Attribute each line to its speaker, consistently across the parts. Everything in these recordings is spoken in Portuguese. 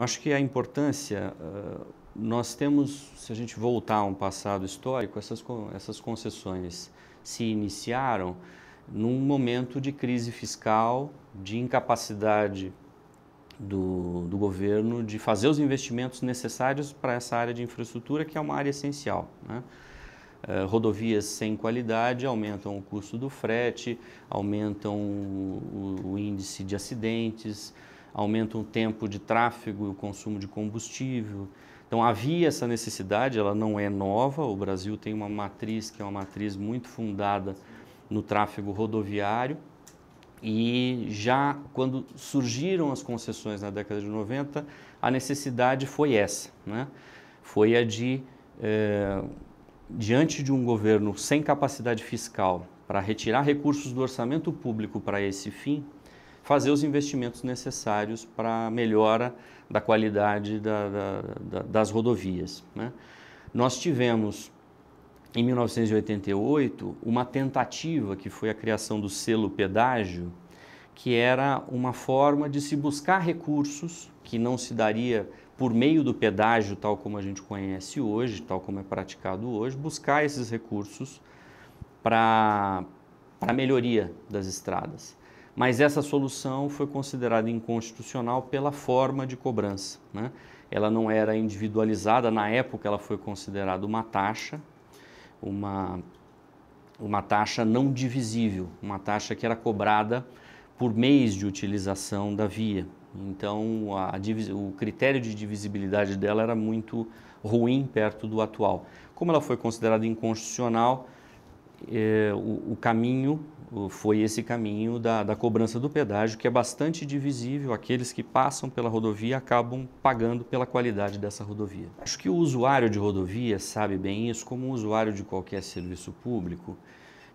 Speaker 1: Acho que a importância, nós temos, se a gente voltar a um passado histórico, essas, essas concessões se iniciaram num momento de crise fiscal, de incapacidade do, do governo de fazer os investimentos necessários para essa área de infraestrutura, que é uma área essencial. Né? rodovias sem qualidade aumentam o custo do frete, aumentam o, o índice de acidentes, aumenta o tempo de tráfego e o consumo de combustível. Então havia essa necessidade, ela não é nova. O Brasil tem uma matriz que é uma matriz muito fundada no tráfego rodoviário. E já quando surgiram as concessões na década de 90, a necessidade foi essa, né? Foi a de, eh, diante de um governo sem capacidade fiscal para retirar recursos do orçamento público para esse fim, fazer os investimentos necessários para a melhora da qualidade da, da, da, das rodovias. Né? Nós tivemos, em 1988, uma tentativa que foi a criação do selo pedágio, que era uma forma de se buscar recursos que não se daria por meio do pedágio, tal como a gente conhece hoje, tal como é praticado hoje, buscar esses recursos para a melhoria das estradas mas essa solução foi considerada inconstitucional pela forma de cobrança. Né? Ela não era individualizada, na época ela foi considerada uma taxa, uma, uma taxa não divisível, uma taxa que era cobrada por mês de utilização da via. Então, a, a, o critério de divisibilidade dela era muito ruim perto do atual. Como ela foi considerada inconstitucional, eh, o, o, caminho foi esse caminho da, da cobrança do pedágio, que é bastante divisível. Aqueles que passam pela rodovia acabam pagando pela qualidade dessa rodovia. Acho que o usuário de rodovia sabe bem isso, como o usuário de qualquer serviço público,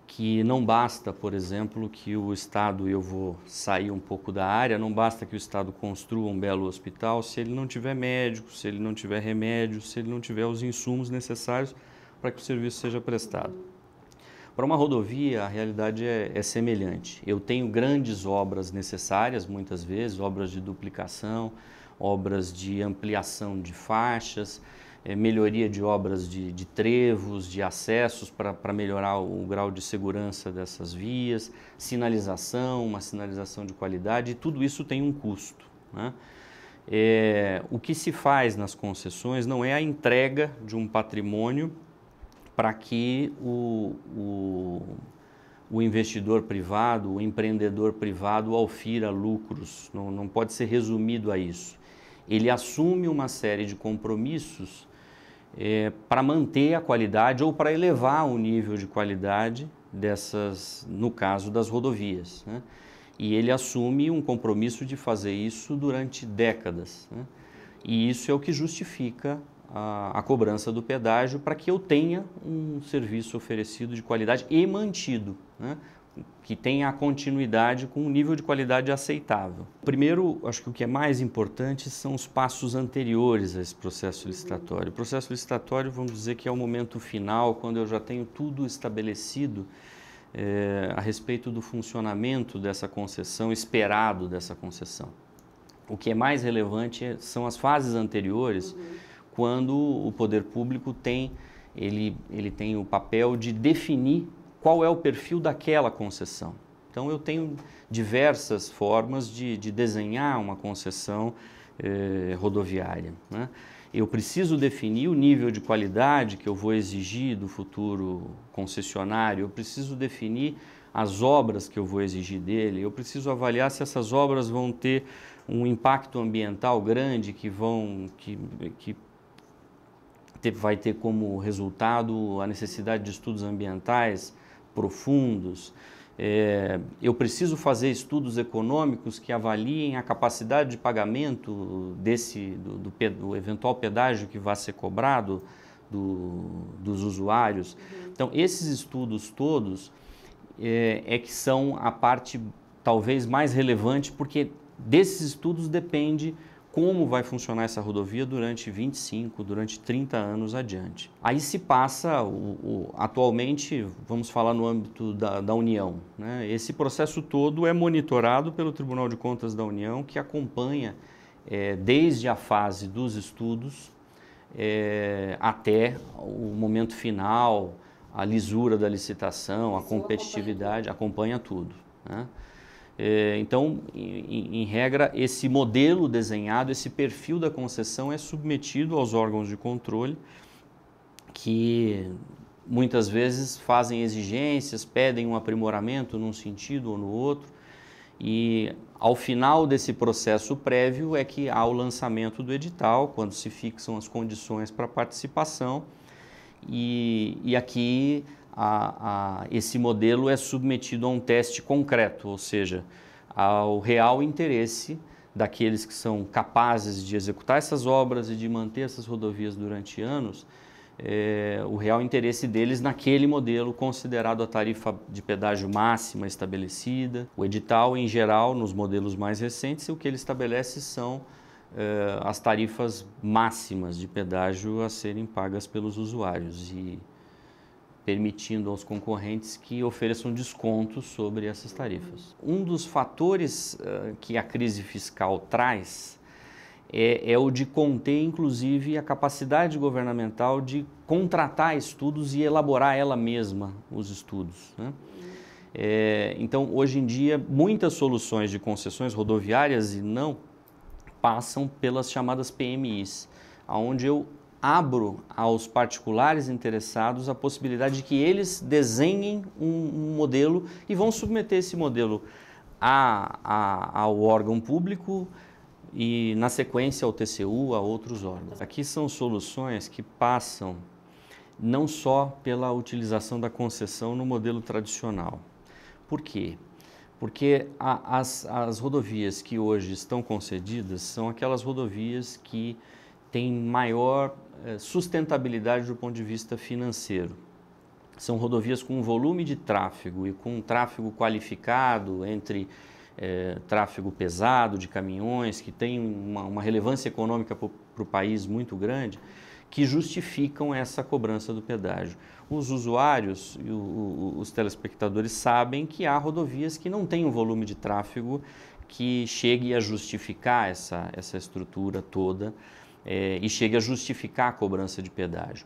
Speaker 1: que não basta, por exemplo, que o Estado, eu vou sair um pouco da área, não basta que o Estado construa um belo hospital se ele não tiver médico, se ele não tiver remédio, se ele não tiver os insumos necessários para que o serviço seja prestado. Para uma rodovia, a realidade é, é, semelhante. Eu tenho grandes obras necessárias, muitas vezes, obras de duplicação, obras de ampliação de faixas, é, melhoria de obras de, de trevos, de acessos para melhorar o, o grau de segurança dessas vias, sinalização, uma sinalização de qualidade, e tudo isso tem um custo. Né? É, o que se faz nas concessões não é a entrega de um patrimônio para que o, o, o, investidor privado, o empreendedor privado alfira lucros. Não, não pode ser resumido a isso. Ele assume uma série de compromissos é, para manter a qualidade ou para elevar o nível de qualidade dessas, no caso das rodovias. Né? E ele assume um compromisso de fazer isso durante décadas. Né? E isso é o que justifica a, a cobrança do pedágio para que eu tenha um serviço oferecido de qualidade e mantido, né? que tenha a continuidade com um nível de qualidade aceitável. Primeiro, acho que o que é mais importante são os passos anteriores a esse processo uhum. licitatório. O processo licitatório, vamos dizer que é o momento final, quando eu já tenho tudo estabelecido é, a respeito do funcionamento dessa concessão, esperado dessa concessão. O que é mais relevante são as fases anteriores. Uhum quando o poder público tem ele, ele tem o papel de definir qual é o perfil daquela concessão. Então, eu tenho diversas formas de, de desenhar uma concessão eh, rodoviária. Né? Eu preciso definir o nível de qualidade que eu vou exigir do futuro concessionário, eu preciso definir as obras que eu vou exigir dele, eu preciso avaliar se essas obras vão ter um impacto ambiental grande, que vão que, que ter, vai ter como resultado a necessidade de estudos ambientais profundos. É, eu preciso fazer estudos econômicos que avaliem a capacidade de pagamento desse do, do, do eventual pedágio que vai ser cobrado do, dos usuários. Uhum. Então, esses estudos todos é, é que são a parte talvez mais relevante, porque desses estudos depende como vai funcionar essa rodovia durante 25, durante 30 anos adiante. Aí se passa, o, o, atualmente, vamos falar no âmbito da, da União, né? esse processo todo é monitorado pelo Tribunal de Contas da União, que acompanha é, desde a fase dos estudos é, até o momento final, a lisura da licitação, a competitividade, acompanha tudo. Né? É, então, em, em regra, esse modelo desenhado, esse perfil da concessão é submetido aos órgãos de controle que muitas vezes fazem exigências, pedem um aprimoramento num sentido ou no outro. E ao final desse processo prévio é que há o lançamento do edital, quando se fixam as condições para participação. E, e aqui a, a, esse modelo é submetido a um teste concreto, ou seja, ao real interesse daqueles que são capazes de executar essas obras e de manter essas rodovias durante anos, é, o real interesse deles naquele modelo, considerado a tarifa de pedágio máxima estabelecida. O edital, em geral, nos modelos mais recentes, o que ele estabelece são é, as tarifas máximas de pedágio a serem pagas pelos usuários. E permitindo aos concorrentes que ofereçam descontos sobre essas tarifas. Um dos fatores eh, que a crise fiscal traz é, é, o de conter, inclusive, a capacidade governamental de contratar estudos e elaborar ela mesma os estudos. Né? É, então, hoje em dia, muitas soluções de concessões rodoviárias e não passam pelas chamadas PMIs, aonde eu abro aos particulares interessados a possibilidade de que eles desenhem um, um modelo e vão submeter esse modelo a, a, ao órgão público e, na sequência, ao TCU, a outros órgãos. Aqui são soluções que passam não só pela utilização da concessão no modelo tradicional. Por quê? Porque a, as, as rodovias que hoje estão concedidas são aquelas rodovias que tem maior eh, sustentabilidade do ponto de vista financeiro. São rodovias com volume de tráfego e com tráfego qualificado entre é, tráfego pesado de caminhões, que tem uma, uma relevância econômica para o país muito grande, que justificam essa cobrança do pedágio. Os usuários e o, o, os telespectadores sabem que há rodovias que não têm um volume de tráfego que chegue a justificar essa, essa estrutura toda é, e chega a justificar a cobrança de pedágio.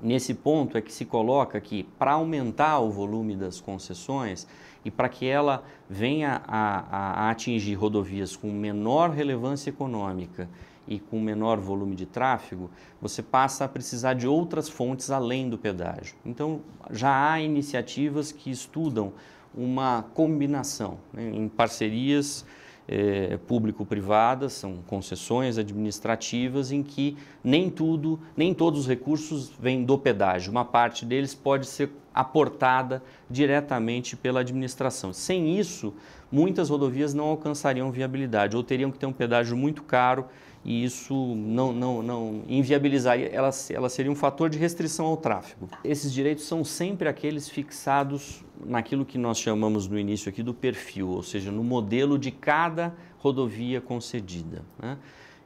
Speaker 1: Nesse ponto é que se coloca que para aumentar o volume das concessões e para que ela venha a, a, a atingir rodovias com menor relevância econômica e com menor volume de tráfego, você passa a precisar de outras fontes além do pedágio. Então, já há iniciativas que estudam uma combinação né, em parcerias é, público-privadas, são concessões administrativas em que nem tudo, nem todos os recursos vêm do pedágio. Uma parte deles pode ser aportada diretamente pela administração. Sem isso, muitas rodovias não alcançariam viabilidade ou teriam que ter um pedágio muito caro e isso não, não, não inviabilizaria, ela, ela seria um fator de restrição ao tráfego. Esses direitos são sempre aqueles fixados naquilo que nós chamamos no início aqui do perfil, ou seja, no modelo de cada rodovia concedida. Né?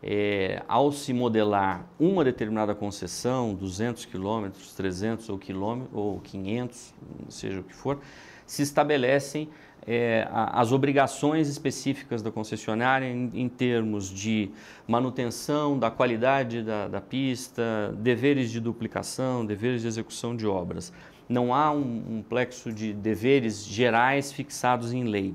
Speaker 1: É, ao se modelar uma determinada concessão, 200 quilômetros, 300 ou, quilômetro, ou 500, seja o que for, se estabelecem é, as obrigações específicas da concessionária em, em termos de manutenção da qualidade da, da, pista, deveres de duplicação, deveres de execução de obras. Não há um, um plexo de deveres gerais fixados em lei.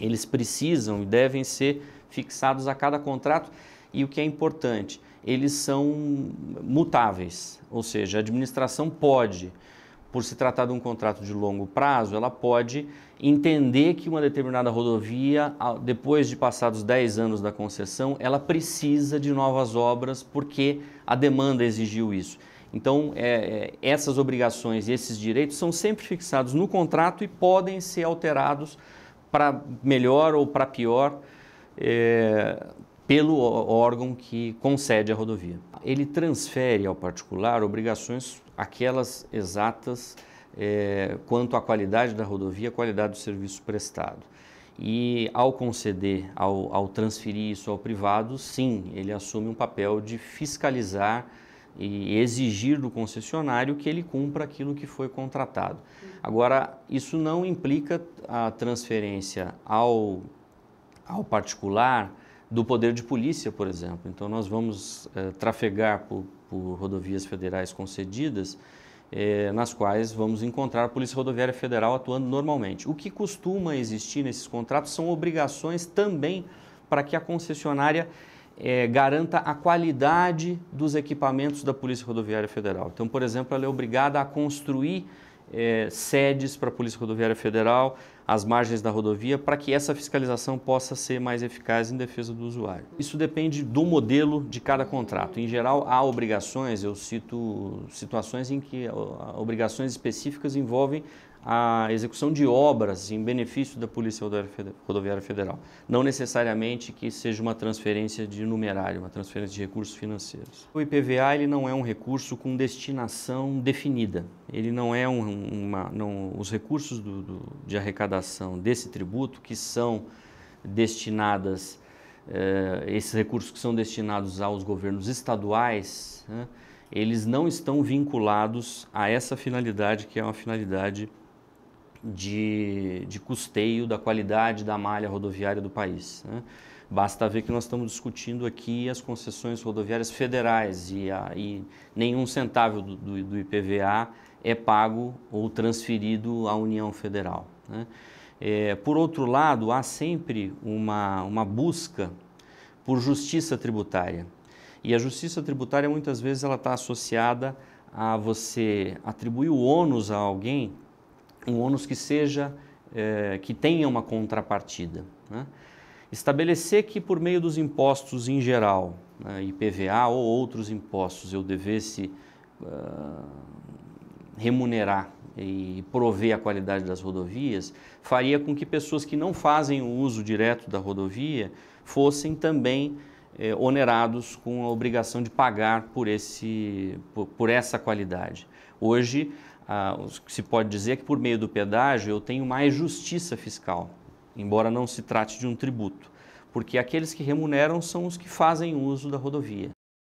Speaker 1: Eles precisam e devem ser fixados a cada contrato e o que é importante, eles são mutáveis, ou seja, a administração pode por se tratar de um contrato de longo prazo, ela pode entender que uma determinada rodovia, depois de passados 10 anos da concessão, ela precisa de novas obras porque a demanda exigiu isso. Então, é, é, essas obrigações e esses direitos são sempre fixados no contrato e podem ser alterados para melhor ou para pior é, pelo órgão que concede a rodovia. Ele transfere ao particular obrigações aquelas exatas é, quanto à qualidade da rodovia, qualidade do serviço prestado. E ao conceder, ao, ao transferir isso ao privado, sim, ele assume um papel de fiscalizar e exigir do concessionário que ele cumpra aquilo que foi contratado. Agora, isso não implica a transferência ao, ao particular do poder de polícia, por exemplo. Então, nós vamos é, trafegar por, por rodovias federais concedidas, é, nas quais vamos encontrar a Polícia Rodoviária Federal atuando normalmente. O que costuma existir nesses contratos são obrigações também para que a concessionária é, garanta a qualidade dos equipamentos da Polícia Rodoviária Federal. Então, por exemplo, ela é obrigada a construir é, sedes para a Polícia Rodoviária Federal, as margens da rodovia, para que essa fiscalização possa ser mais eficaz em defesa do usuário. Isso depende do modelo de cada contrato. Em geral, há obrigações, eu cito situações em que obrigações específicas envolvem a execução de obras em benefício da Polícia Rodoviária Federal. Não necessariamente que seja uma transferência de numerário, uma transferência de recursos financeiros. O IPVA ele não é um recurso com destinação definida. Ele não é um, uma, não, os recursos do, do, de arrecadação desse tributo que são destinadas, eh, esses recursos que são destinados aos governos estaduais, né, eles não estão vinculados a essa finalidade que é uma finalidade de, de custeio da qualidade da malha rodoviária do país. Né? Basta ver que nós estamos discutindo aqui as concessões rodoviárias federais e, a, e nenhum centavo do, do, do, IPVA é pago ou transferido à União Federal. Né? É, por outro lado, há sempre uma, uma busca por justiça tributária. E a justiça tributária muitas vezes ela está associada a você atribuir o ônus a alguém um ônus que seja, é, que tenha uma contrapartida. Né? Estabelecer que por meio dos impostos em geral, né, IPVA ou outros impostos, eu devesse uh, remunerar e prover a qualidade das rodovias, faria com que pessoas que não fazem o uso direto da rodovia fossem também eh, onerados com a obrigação de pagar por, esse, por, por essa qualidade. Hoje, ah, o que se pode dizer é que por meio do pedágio eu tenho mais justiça fiscal, embora não se trate de um tributo, porque aqueles que remuneram são os que fazem uso da rodovia.